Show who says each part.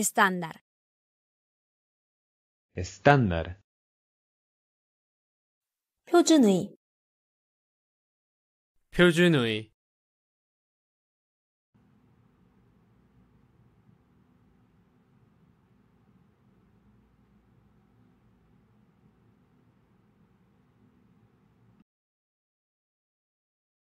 Speaker 1: estándar.
Speaker 2: estándar.
Speaker 1: 표준의
Speaker 2: 표준의